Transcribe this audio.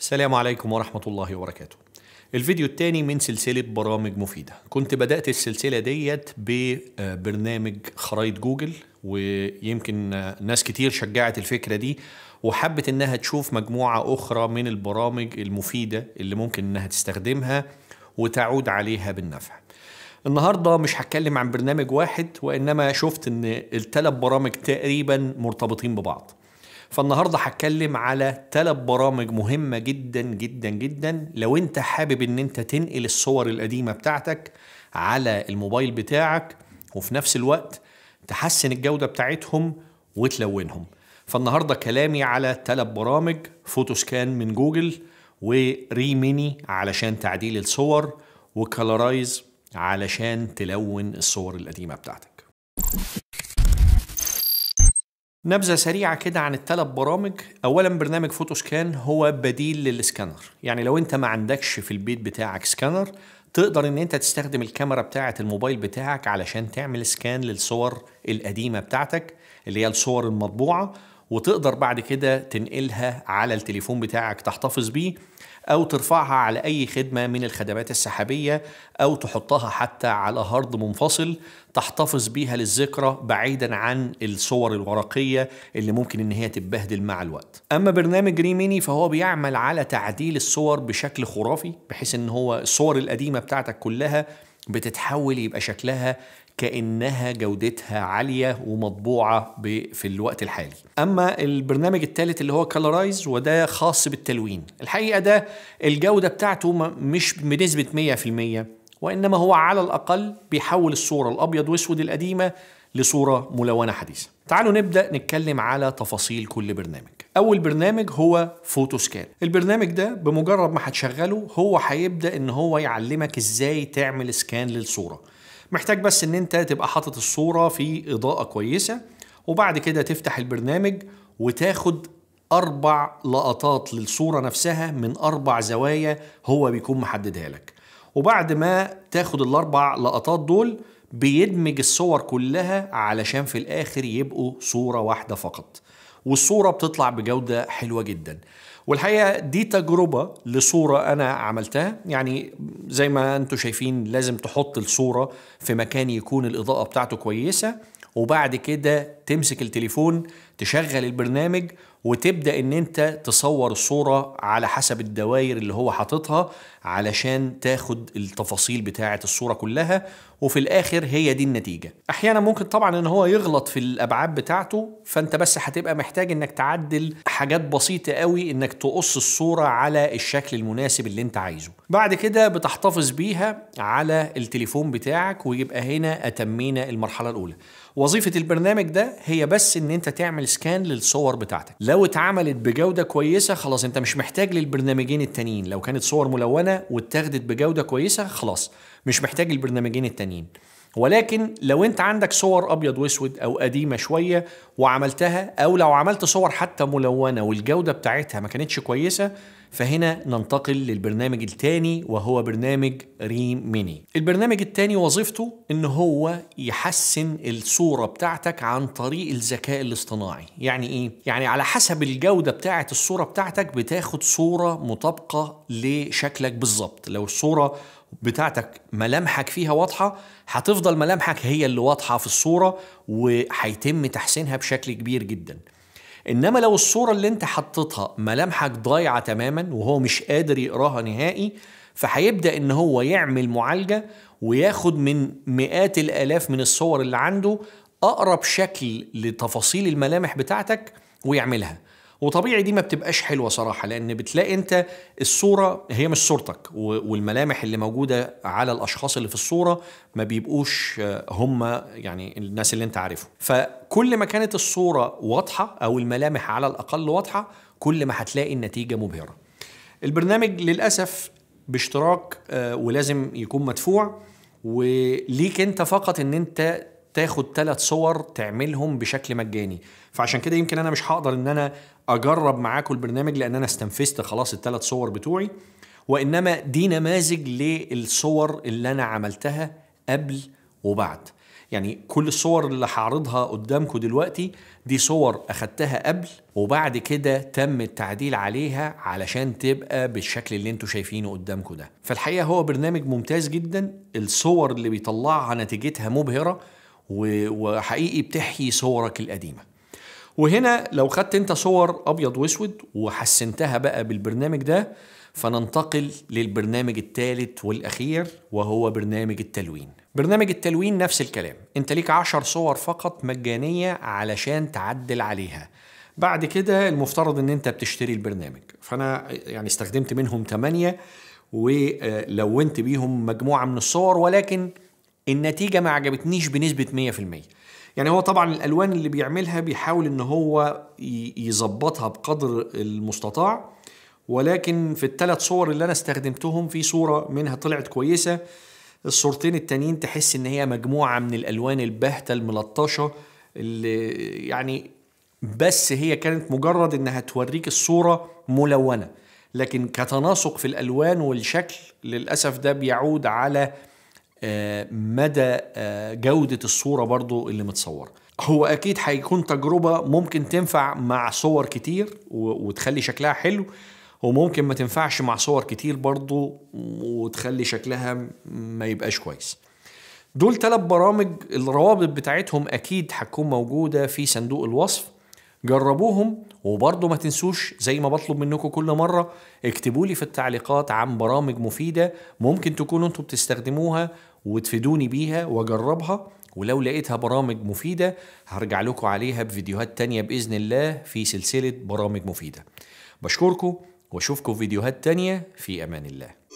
السلام عليكم ورحمة الله وبركاته الفيديو الثاني من سلسلة برامج مفيدة كنت بدأت السلسلة ديت ببرنامج خرائط جوجل ويمكن ناس كتير شجعت الفكرة دي وحبت انها تشوف مجموعة اخرى من البرامج المفيدة اللي ممكن انها تستخدمها وتعود عليها بالنفع النهاردة مش هتكلم عن برنامج واحد وإنما شفت إن الثلاث برامج تقريبا مرتبطين ببعض فالنهارده هتكلم على ثلاث برامج مهمه جدا جدا جدا لو انت حابب ان انت تنقل الصور القديمه بتاعتك على الموبايل بتاعك وفي نفس الوقت تحسن الجوده بتاعتهم وتلونهم فالنهارده كلامي على ثلاث برامج فوتو سكان من جوجل وريميني علشان تعديل الصور وكلارايز علشان تلون الصور القديمه بتاعتك نبذة سريعة كده عن الثلاث برامج أولا برنامج فوتو سكان هو بديل للسكانر يعني لو أنت ما عندكش في البيت بتاعك سكانر تقدر ان انت تستخدم الكاميرا بتاعه الموبايل بتاعك علشان تعمل سكان للصور القديمه بتاعتك اللي هي الصور المطبوعه وتقدر بعد كده تنقلها على التليفون بتاعك تحتفظ بيه او ترفعها على اي خدمه من الخدمات السحابيه او تحطها حتى على هارد منفصل تحتفظ بيها للذكرى بعيدا عن الصور الورقيه اللي ممكن ان هي تتبهدل مع الوقت اما برنامج ريميني فهو بيعمل على تعديل الصور بشكل خرافي بحيث ان هو الصور القديمه بتاعتك كلها بتتحول يبقى شكلها كانها جودتها عاليه ومطبوعه في الوقت الحالي اما البرنامج الثالث اللي هو كالرايز وده خاص بالتلوين الحقيقه ده الجوده بتاعته مش بنسبه 100% وانما هو على الاقل بيحول الصوره الابيض واسود القديمه لصوره ملونه حديثه تعالوا نبدا نتكلم على تفاصيل كل برنامج اول برنامج هو فوتوسكان البرنامج ده بمجرد ما هتشغله هو هيبدا ان هو يعلمك ازاي تعمل سكان للصوره محتاج بس ان انت تبقى حاطط الصورة في اضاءة كويسة وبعد كده تفتح البرنامج وتاخد اربع لقطات للصورة نفسها من اربع زوايا هو بيكون محددها لك وبعد ما تاخد الاربع لقطات دول بيدمج الصور كلها علشان في الاخر يبقوا صورة واحدة فقط والصورة بتطلع بجودة حلوة جدا والحقيقه دي تجربه لصوره انا عملتها يعني زي ما انتم شايفين لازم تحط الصوره في مكان يكون الاضاءه بتاعته كويسه وبعد كده تمسك التليفون تشغل البرنامج وتبدا ان انت تصور الصوره على حسب الدوائر اللي هو حاططها علشان تاخد التفاصيل بتاعه الصوره كلها وفي الاخر هي دي النتيجه احيانا ممكن طبعا ان هو يغلط في الابعاد بتاعته فانت بس هتبقى محتاج انك تعدل حاجات بسيطه قوي انك تقص الصوره على الشكل المناسب اللي انت عايزه بعد كده بتحتفظ بيها على التليفون بتاعك ويبقى هنا اتمينا المرحله الاولى وظيفه البرنامج ده هي بس ان انت تعمل سكان للصور بتاعتك لو اتعملت بجوده كويسه خلاص انت مش محتاج للبرنامجين التانيين لو كانت صور ملونه واتاخدت بجوده كويسه خلاص مش محتاج البرنامجين التانيين ولكن لو انت عندك صور ابيض واسود او قديمه شويه وعملتها او لو عملت صور حتى ملونه والجوده بتاعتها ما كانتش كويسه فهنا ننتقل للبرنامج الثاني وهو برنامج ريم ميني البرنامج الثاني وظيفته ان هو يحسن الصوره بتاعتك عن طريق الذكاء الاصطناعي يعني ايه يعني على حسب الجوده بتاعه الصوره بتاعتك بتاخد صوره مطابقه لشكلك بالظبط لو الصوره بتاعتك ملامحك فيها واضحه هتفضل ملامحك هي اللي واضحه في الصوره وهيتم تحسينها بشكل كبير جدا انما لو الصوره اللي انت حطيتها ملامحك ضايعه تماما وهو مش قادر يقراها نهائي فهيبدا ان هو يعمل معالجه وياخد من مئات الالاف من الصور اللي عنده اقرب شكل لتفاصيل الملامح بتاعتك ويعملها وطبيعي دي ما بتبقاش حلوه صراحه لان بتلاقي انت الصوره هي مش صورتك والملامح اللي موجوده على الاشخاص اللي في الصوره ما بيبقوش آه، هم يعني الناس اللي انت عارفهم فكل ما كانت الصوره واضحه او الملامح على الاقل واضحه كل ما هتلاقي النتيجه مبهره البرنامج للاسف باشتراك آه، ولازم يكون مدفوع وليك انت فقط ان انت تاخد ثلاث صور تعملهم بشكل مجاني فعشان كده يمكن انا مش هقدر ان انا اجرب معاكم البرنامج لان انا استنفذت خلاص الثلاث صور بتوعي وانما دي نماذج للصور اللي انا عملتها قبل وبعد يعني كل الصور اللي هعرضها قدامكم دلوقتي دي صور اخدتها قبل وبعد كده تم التعديل عليها علشان تبقى بالشكل اللي انتوا شايفينه قدامكم ده فالحقيقه هو برنامج ممتاز جدا الصور اللي بيطلعها نتيجتها مبهره وحقيقي بتحيي صورك القديمه وهنا لو خدت انت صور ابيض واسود وحسنتها بقى بالبرنامج ده فننتقل للبرنامج الثالث والاخير وهو برنامج التلوين برنامج التلوين نفس الكلام انت ليك عشر صور فقط مجانيه علشان تعدل عليها بعد كده المفترض ان انت بتشتري البرنامج فانا يعني استخدمت منهم ثمانية ولونت آه، بيهم مجموعه من الصور ولكن النتيجه ما عجبتنيش بنسبه 100% يعني هو طبعا الالوان اللي بيعملها بيحاول ان هو يظبطها بقدر المستطاع ولكن في الثلاث صور اللي انا استخدمتهم في صوره منها طلعت كويسه الصورتين التانيين تحس ان هي مجموعه من الالوان الباهته الملطشه اللي يعني بس هي كانت مجرد انها توريك الصوره ملونه لكن كتناسق في الالوان والشكل للاسف ده بيعود على مدى آه، جودة الصورة برضو اللي متصورة هو أكيد هيكون تجربة ممكن تنفع مع صور كتير وتخلي شكلها حلو وممكن ما تنفعش مع صور كتير برضو وتخلي شكلها ما يبقاش كويس دول ثلاث برامج الروابط بتاعتهم أكيد هتكون موجودة في صندوق الوصف جربوهم وبرضه ما تنسوش زي ما بطلب منكم كل مرة اكتبوا لي في التعليقات عن برامج مفيدة ممكن تكونوا انتم بتستخدموها وتفيدوني بيها واجربها ولو لقيتها برامج مفيدة هرجع لكم عليها بفيديوهات تانية بإذن الله في سلسلة برامج مفيدة بشكركم واشوفكم في فيديوهات تانية في أمان الله